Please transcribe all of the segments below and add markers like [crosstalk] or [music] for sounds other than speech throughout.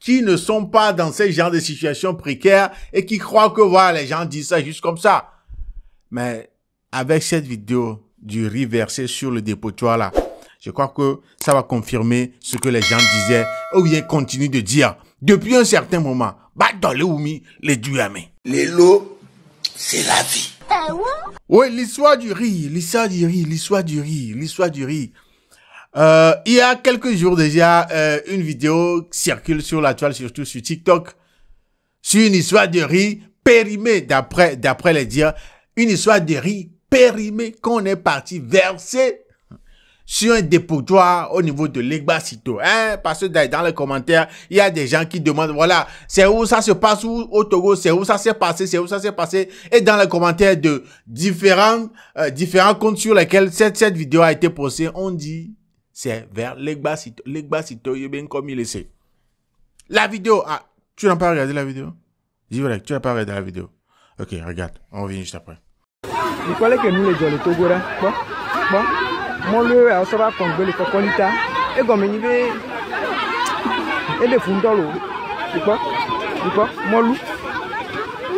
qui ne sont pas dans ces genres de situation précaires et qui croient que voilà, les gens disent ça juste comme ça. Mais avec cette vidéo du riz versé sur le dépotoir là, je crois que ça va confirmer ce que les gens disaient ou bien continuent de dire depuis un certain moment. Bah dans le oumi, les duamé. Les lots, c'est la vie. Eh oui, l'histoire du riz, l'histoire du riz, l'histoire du riz, l'histoire du riz. Euh, il y a quelques jours déjà, euh, une vidéo circule sur la toile, surtout sur TikTok, sur une histoire de riz périmée, d'après, d'après les dires, une histoire de riz périmée qu'on est parti verser sur un dépotoir au niveau de l'Egbacito. Hein? Parce que dans les commentaires, il y a des gens qui demandent, voilà, c'est où ça se passe où, au Togo, c'est où ça s'est passé, c'est où ça s'est passé. Et dans les commentaires de différents, euh, différents comptes sur lesquels cette, cette vidéo a été postée, on dit c'est vers l'Egbasito ben, sait. La vidéo, ah, tu n'as pas regardé la vidéo vrai tu n'as pas regardé la vidéo. Ok, regarde, on revient juste après. Il fallait que nous les gens, les Togolais, quoi Bon, mon lieu, on sera va prendre les cocolita. Et comme il est. Et les fond dans quoi c'est quoi Mon loup.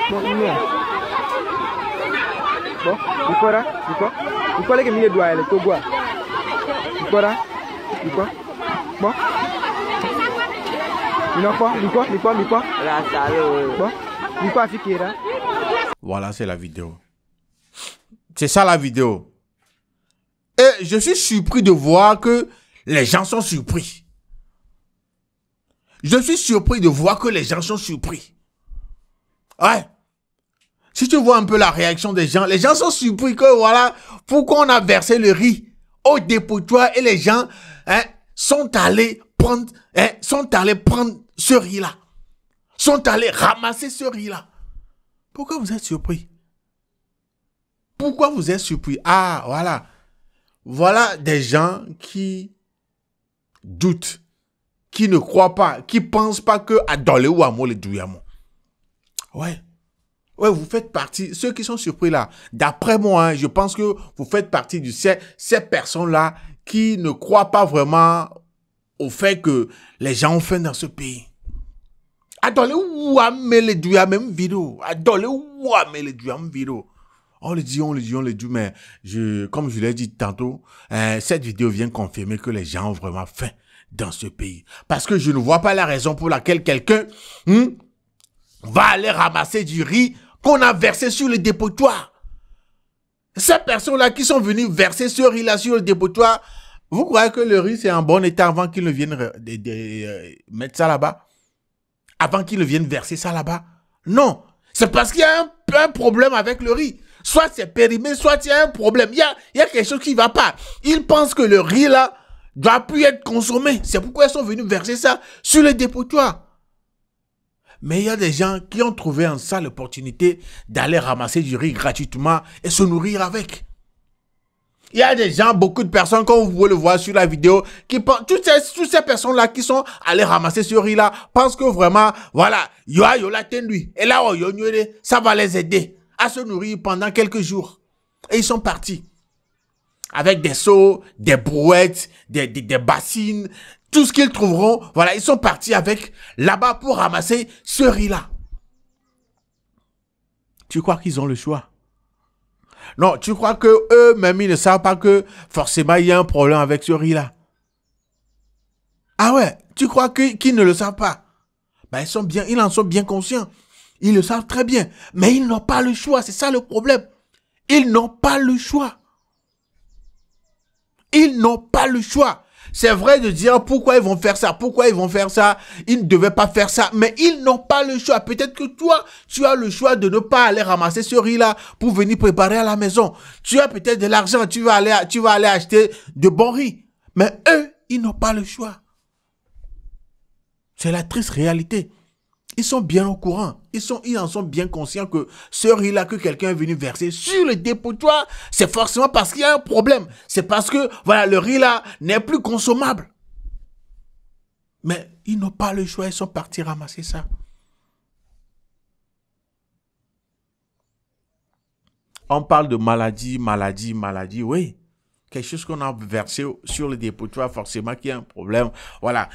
Bon, il Bon, il quoi là. Tu quoi Il fallait que nous les doigts, les Togolais. Tu quoi là quoi Quoi voilà, c'est la vidéo. C'est ça la vidéo. Et je suis surpris de voir que les gens sont surpris. Je suis surpris de voir que les gens sont surpris. Ouais. Si tu vois un peu la réaction des gens, les gens sont surpris que voilà, pourquoi on a versé le riz au dépotoir et les gens Hein, sont allés prendre, hein, sont allés prendre ce riz-là. Sont allés ramasser ce riz-là. Pourquoi vous êtes surpris Pourquoi vous êtes surpris Ah, voilà. Voilà des gens qui doutent, qui ne croient pas, qui pensent pas que Adolé ou Amo le Ouais. Ouais, vous faites partie, ceux qui sont surpris là, d'après moi, hein, je pense que vous faites partie de ces personnes-là qui ne croient pas vraiment au fait que les gens ont faim dans ce pays. Adolé les même vidéo. même vidéo. On le dit, on le dit, on le dit, mais je, comme je l'ai dit tantôt, hein, cette vidéo vient confirmer que les gens ont vraiment faim dans ce pays. Parce que je ne vois pas la raison pour laquelle quelqu'un hmm, va aller ramasser du riz qu'on a versé sur le dépotoir. Ces personnes-là qui sont venues verser ce riz-là sur le dépotoir, vous croyez que le riz, c'est en bon état avant qu'il ne vienne euh, mettre ça là-bas Avant qu'ils ne vienne verser ça là-bas Non. C'est parce qu'il y a un, problème avec le riz. Soit c'est périmé, soit il y a un problème. Il y a, quelque chose qui ne va pas. Ils pensent que le riz, là, doit plus être consommé. C'est pourquoi ils sont venus verser ça sur le dépotoir. Mais il y a des gens qui ont trouvé en ça l'opportunité d'aller ramasser du riz gratuitement et se nourrir avec. Il y a des gens, beaucoup de personnes, comme vous pouvez le voir sur la vidéo, qui pensent, toutes ces, toutes ces personnes-là qui sont allées ramasser ce riz-là, pensent que vraiment, voilà, yoa la tendu, et là, oh, ça va les aider à se nourrir pendant quelques jours. Et ils sont partis. Avec des seaux, des brouettes, des, des, des bassines, tout ce qu'ils trouveront, voilà, ils sont partis avec là-bas pour ramasser ce riz-là. Tu crois qu'ils ont le choix non, tu crois que eux-mêmes, ils ne savent pas que forcément il y a un problème avec ce riz-là. Ah ouais, tu crois qu'ils ne le savent pas ben, ils, sont bien, ils en sont bien conscients. Ils le savent très bien. Mais ils n'ont pas le choix. C'est ça le problème. Ils n'ont pas le choix. Ils n'ont pas le choix. C'est vrai de dire pourquoi ils vont faire ça, pourquoi ils vont faire ça, ils ne devaient pas faire ça, mais ils n'ont pas le choix. Peut-être que toi, tu as le choix de ne pas aller ramasser ce riz-là pour venir préparer à la maison. Tu as peut-être de l'argent, tu vas aller, tu vas aller acheter de bons riz. Mais eux, ils n'ont pas le choix. C'est la triste réalité. Ils sont bien au courant. Ils, sont, ils en sont bien conscients que ce riz-là que quelqu'un est venu verser sur le dépotoir, c'est forcément parce qu'il y a un problème. C'est parce que, voilà, le riz-là n'est plus consommable. Mais ils n'ont pas le choix. Ils sont partis ramasser ça. On parle de maladie, maladie, maladie. Oui quelque chose qu'on a versé sur le dépôt, forcément qu'il y a un problème. Voilà,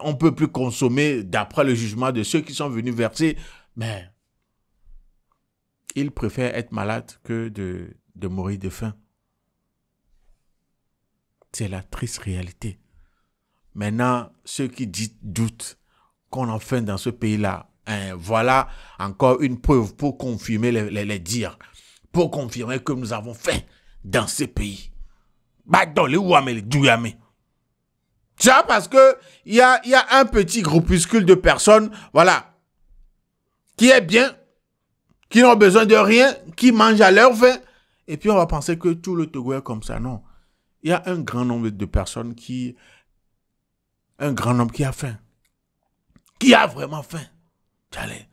on peut plus consommer d'après le jugement de ceux qui sont venus verser, mais ils préfèrent être malades que de, mourir de faim. C'est la triste réalité. Maintenant, ceux qui doutent qu'on a faim dans ce pays-là, hein, voilà encore une preuve pour confirmer les, les, les dires, pour confirmer que nous avons faim dans ce pays. Tu les les parce que il y a, y a un petit groupuscule de personnes, voilà, qui est bien, qui n'ont besoin de rien, qui mangent à leur faim. Et puis on va penser que tout le Togo est comme ça. Non. Il y a un grand nombre de personnes qui. Un grand nombre qui a faim. Qui a vraiment faim. Allez,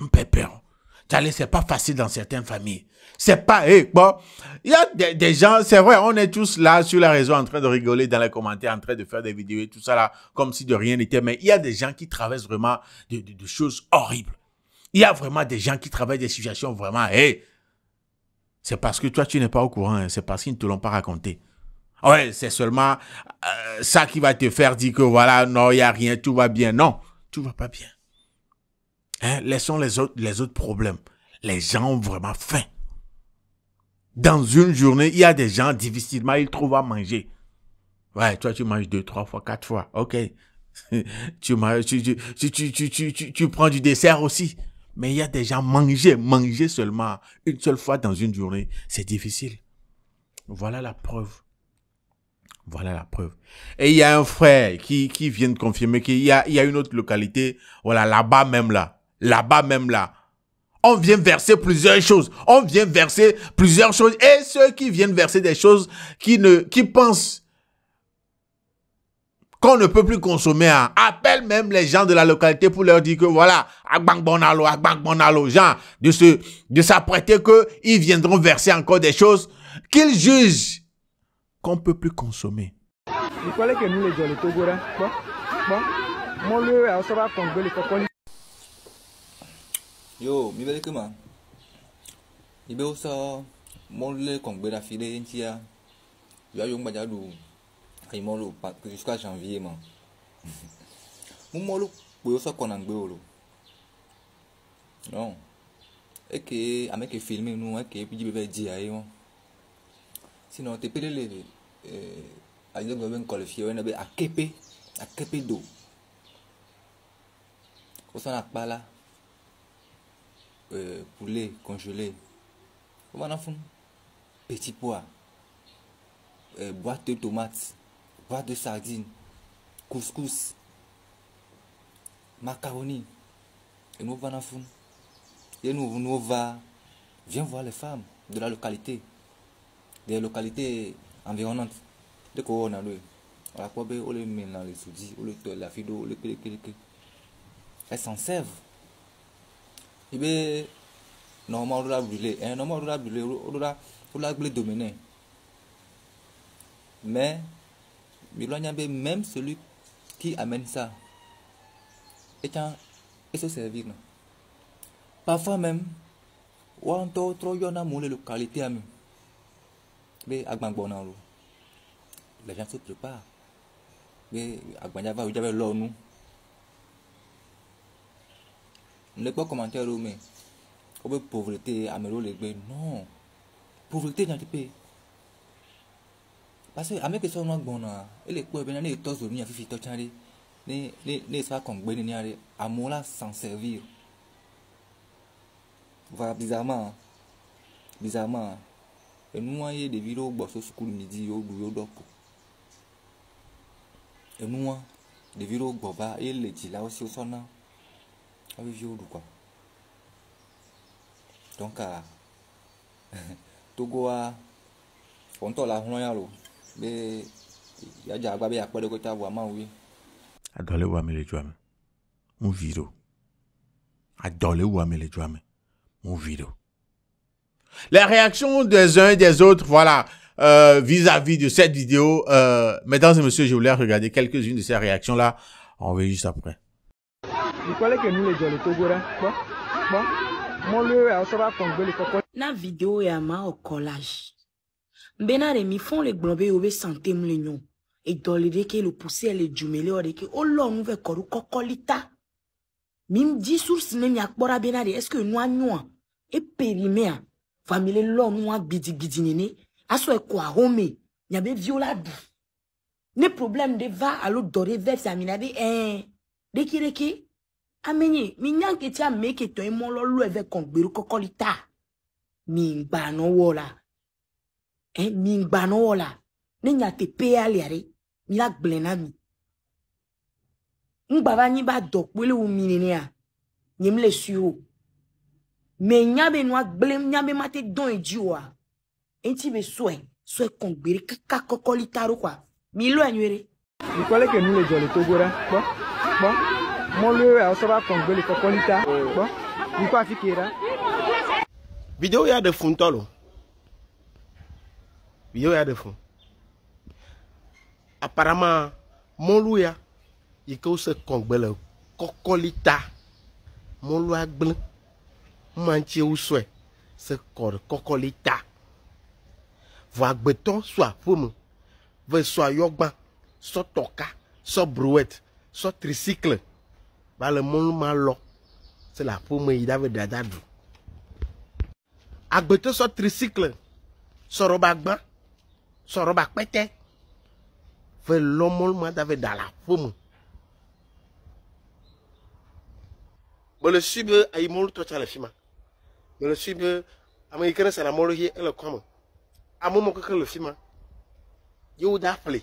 me peur. Ce c'est pas facile dans certaines familles. C'est pas, eh, bon, il y a des, gens, c'est vrai, on est tous là sur la réseau en train de rigoler dans les commentaires, en train de faire des vidéos et tout ça là, comme si de rien n'était. Mais il y a des gens qui traversent vraiment des choses horribles. Il y a vraiment des gens qui travaillent des situations vraiment, eh, c'est parce que toi, tu n'es pas au courant, hein, c'est parce qu'ils ne te l'ont pas raconté. Ouais, c'est seulement euh, ça qui va te faire dire que voilà, non, il n'y a rien, tout va bien. Non, tout va pas bien. Hein? Laissons les autres, les autres problèmes. Les gens ont vraiment faim. Dans une journée, il y a des gens, difficilement, ils trouvent à manger. Ouais, toi, tu manges deux, trois fois, quatre fois. OK. [laughs] tu, manges, tu, tu, tu, tu, prends du dessert aussi. Mais il y a des gens, manger, manger seulement une seule fois dans une journée, c'est difficile. Voilà la preuve. Voilà la preuve. Et il y a un frère qui, qui vient de confirmer qu'il y a, il y a une autre localité, voilà, là-bas même là là-bas même là. On vient verser plusieurs choses. On vient verser plusieurs choses. Et ceux qui viennent verser des choses qui ne, qui pensent qu'on ne peut plus consommer, hein, appellent même les gens de la localité pour leur dire que voilà, agbang bonalo, agbang gens, de se, de s'apprêter que ils viendront verser encore des choses qu'ils jugent qu'on peut plus consommer. Yo, mi balik ke ma? Ibe usa mole kongbe da file entia. Yo ayo ngba jalu. Ai molo pa jusqu'à janvier ma. Mu [laughs] molo pe usa kona ngbe olo. Non. Eke ameke filmi nu eke piji bebe di ayi won. E Sinon te pele le eh ayo ngbe qualifier wona be e akepe akepe do. Usa na pala. Euh, poulet congelé. Petit pois. Euh, boîte de tomates. Boîte de sardines. Couscous. Macaroni. Et nous, nous, Et nous, nous, va. Viens voir les femmes de la localité. Des localités environnantes. De quoi on a le. quoi, on les met dans les soudis. On les la s'en servent. i bɛ nɔɔma ɔlɔla wuli eh, ɛ nɔɔma ɔlɔla wuli ɔlɔla ɔlɔla gble dome nɛ mais milɔnya bɛ même celui qui amène ça étant et se servir nɔ parfois même wa ŋutɔ trɔ yɔna mo le localité mi bɛ agbagbɔna o les gens se préparent bɛ agbadza va o dza bɛ lɔ nu. le kpɔ kɔmantɛriwo me wobe povrete ame ɖewo le gbe non povrete nyateƒe parce que ame ke sɔ nua gbɔna ele kpɔe bena ne etɔ zonu ya fifi tɔ tsã ɖe ne ne ne esɔ akɔngbe nenea ɖe amewo la sans servir va bizarrement bizarrement enua ye ɖevi ɖewo gbɔ so sukulu mi dzi wo ɖu wo ɖɔ ko enua ɖevi ɖewo gbɔ va ye le dzilawo si wo sɔna. So a bɛ quoi? olu kɔ donc a togoa fonto la hlɔ̃ ya lo be a agba be yakpɔ quoi de côté à voir ma le À me le dzoa me mu Mon vidéo. À le wua me le dzoa Mon vidéo. Les réactions des uns et des autres, voilà, euh, vis-à-vis de cette vidéo, euh, mesdames et messieurs, je voulais regarder quelques-unes de ces réactions-là. On va juste après. na video ya ma o collage mbena re mi fon le gbon be o be santé mu le nyon e de ke e le pousse le jumele o de ke o lo nu ve koru kokolita mi di source ne mi akpora bena re est-ce que nu anyu e périmé a famille lo nu a gidi gidi nene aso e ko a home nya be viola du ne problème de va à l'autre doré vers sa minabe eh de de kireke amenye minyanke ti ameke tɔ ye mɔlɔlu ɛvɛ kɔn gbero kɔkɔli ta mingbanɔwɔ la ɛ eh, mingbanɔwɔ la ne nya te peya lia de mila gblɛ na mi ŋgbaba nyi ba dɔ kpele wo minene a nye mi le sui o mɛ nya be nua gblɛ nya be ma te dɔn ye dzi o a eŋti be sɔɛ sɔɛ kɔn gbere kaka kɔkɔli ta do kɔa mi lɔ ɛnyuie de. ìkọ́lé kẹ́nu lè jọ lè tó gbó rẹ gbọ́ mɔlɔewoa wosɔ va kɔn gbeli kɔkɔ nita gbɔ yikɔ afi ke ɖa. video ya ɖe fun tɔ lo video ya ɖe fun aparama mɔlu ya yi ke wose kɔn gbe le kɔkɔli ta mɔlua gblẽ mantsi wosɔe se kɔ ɖe kɔkɔli ta vɔ agbetɔ sɔ aƒeme ve sɔ ayɔgba sɔ tɔka sɔ bruwet tricycle. trisicle bale mɔnu ma lɔ se la aƒeme yi dava dada ɖu agbetɔ sɔ tricycle sɔ rɔba gbã sɔ rɔba kpɛtɛ ve lɔ mɔnu ma dava da le aƒeme mele sui be ayi mɔlu tɔ tsa le fi ma le sui be ame yi ke ne sana mɔlu hie ele kɔme ame mɔ keke le fi ma ye wo da ƒle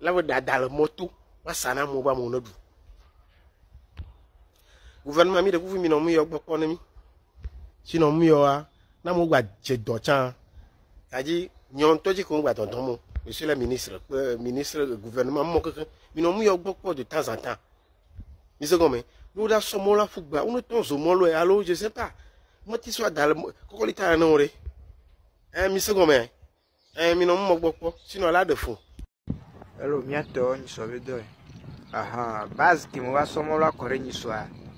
la be dada le mɔto va sana amewo be amewo ne ɖu gouvernement mi de kufu mi na mu yɔ gbɔkpɔ mi si na mu yɔ wa na mo gba dze dɔ tsã yadzi nyɔntɔdzi ko mo gba dɔdɔm o monsieur le ministre kple euh, ministre gouvernement mɔ keke mi na mu yɔ de temps en temps mi se gɔme ne wo ɖa sɔ mɔ la ƒu gba wo ne tɔn zo mɔ lɔe alo je sais pas meti sɔ da le kɔkɔli ta ne wo ɖe ɛ mi se gɔme ɛ mi na mu mɔ gbɔkpɔ sinɔ la ɖe fo. ɛlò miatɔ nyisɔ bi dɔ ye ahan base kemi wa sɔmɔ la kɔ ɖe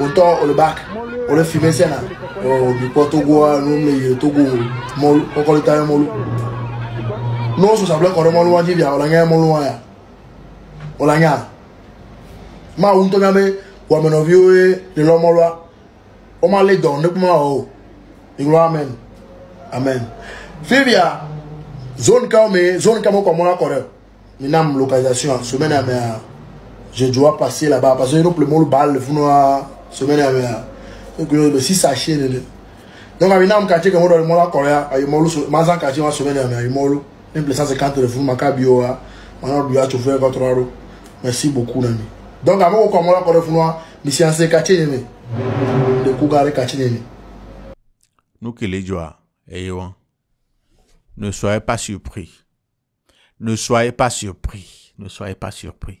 autant au bac on le filmé c'est là oh, du Togo nous mais euh, Togo mol encore le temps non ça le bien on a gagné hein. on a ma on to a wa le lo ma le oh. ma amen amen zone e, e, comme zone comme minam localisation semaine à je dois passer là-bas parce que le on balle hein les merci ne soyez pas surpris ne soyez pas surpris ne soyez pas surpris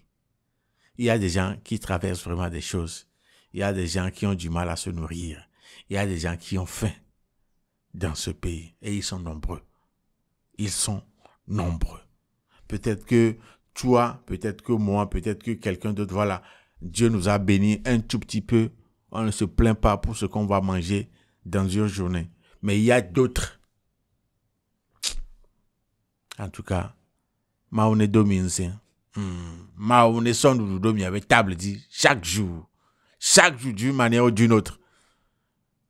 il y a des gens qui traversent vraiment des choses il y a des gens qui ont du mal à se nourrir. Il y a des gens qui ont faim dans ce pays. Et ils sont nombreux. Ils sont nombreux. Peut-être que toi, peut-être que moi, peut-être que quelqu'un d'autre, voilà, Dieu nous a bénis un tout petit peu. On ne se plaint pas pour ce qu'on va manger dans une journée. Mais il y a d'autres. En tout cas, ma Maone avait table dit chaque jour chaque jour d'une manière ou d'une autre.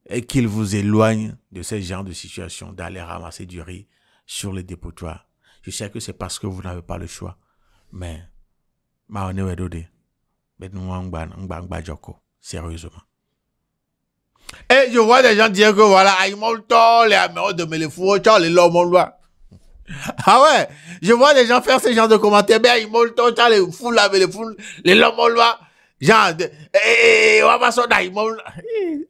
Et qu'il vous éloigne de ce genre de situation, d'aller ramasser du riz sur les dépotoirs. Je sais que c'est parce que vous n'avez pas le choix. Mais, on Mais sérieusement. Et je vois des gens dire que voilà, les les les ah ouais, je vois des gens faire ce genre de commentaires, ben, ils le temps, les fous les fous, les Genre, eh, eh, eh, eh on va Aïmol,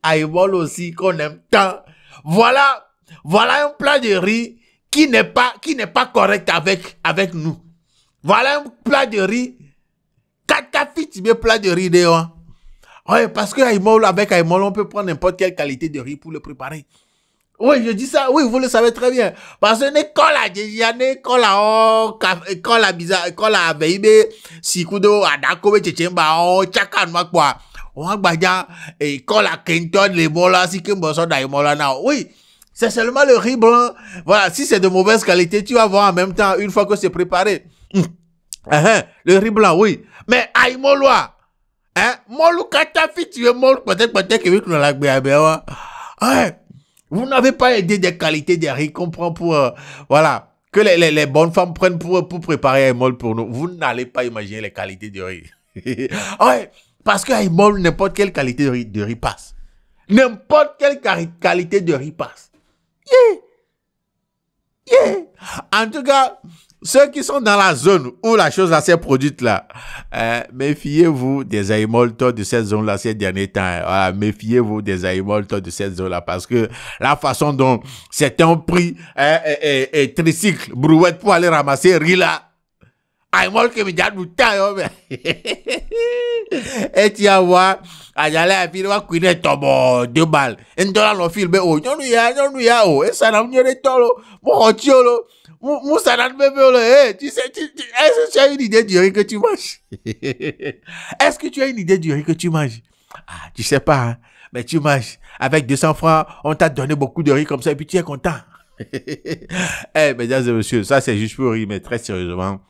Aïmol aussi qu'on aime tant. Voilà, voilà un plat de riz qui n'est pas, qui n'est pas correct avec, avec nous. Voilà un plat de riz. Katafi, tu mets plat de riz dehors. Ouais, parce que Aïmol, avec Aïmol, on peut prendre n'importe quelle qualité de riz pour le préparer. Oui, je dis ça, oui, vous le savez très bien. Parce que l'école à Djejiane, école à école à Biza, école à Beibe, Sikudo, Adako, Tchemba, Chakan, Makwa, Wangbaja, école à Kenton, les Mola, Sikimboso, Daimola, oui. C'est seulement le riz blanc. Voilà, si c'est de mauvaise qualité, tu vas voir en même temps, une fois que c'est préparé. Hum. Eh, eh, le riz blanc, oui. Mais Aïmoloa, hein, Molou Katafi, tu es Molou, peut-être, peut-être que oui, que nous l'avons, ouais. Vous n'avez pas aidé des qualités riz qu'on prend pour... Euh, voilà, que les, bonnes femmes prennent pour, pour préparer mol pour nous. Vous n'allez pas imaginer les qualités de riz. [laughs] ouais, parce que mol n'importe quelle qualité de riz, de riz passe. N'importe quelle qualité de riz passe. Yeah. Yeah. En tout cas, ceux qui sont dans la zone où la chose s'est produite là, hein, méfiez-vous des aémoltors de cette zone-là ces derniers temps. Hein. méfiez-vous des aémoltors de cette zone-là parce que la façon dont c'est un prix hein, et, tricycle, brouette pour aller ramasser riz là, Paimol que me da buta yo me. Et ya wa ajale a filma kuine tobo de bal. En dola no filme o. Yo non ya, non no ya o. na Mo Mo est-ce que tu as une idée du riz que tu manges Est-ce que tu as une idée du riz que tu manges Ah, tu sais pas. Mais tu manges avec 200 francs, on t'a donné beaucoup de riz comme ça et puis tu es content. Eh, hey, mesdames et messieurs, ça c'est juste pour rire, mais très sérieusement,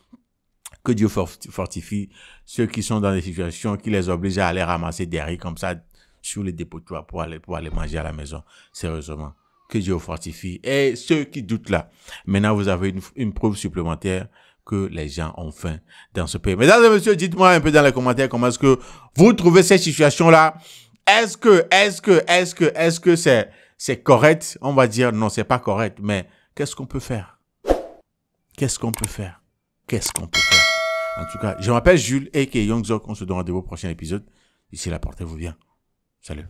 que Dieu fortifie ceux qui sont dans des situations qui les obligent à aller ramasser des riz comme ça sur les dépotoirs pour aller, pour aller manger à la maison. Sérieusement, que Dieu fortifie. Et ceux qui doutent là, maintenant vous avez une, preuve supplémentaire que les gens ont faim dans ce pays. Mesdames et messieurs, dites-moi un peu dans les commentaires comment est-ce que vous trouvez cette situation-là. Est-ce que, est-ce que, est-ce que, est-ce que c'est, c'est correct? On va dire non, c'est pas correct, mais qu'est-ce qu'on peut faire? Qu'est-ce qu'on peut faire? Qu'est-ce qu'on peut faire? En tout cas, je m'appelle Jules, et Young On se donne rendez-vous au prochain épisode. Ici, là, portez-vous bien. Salut.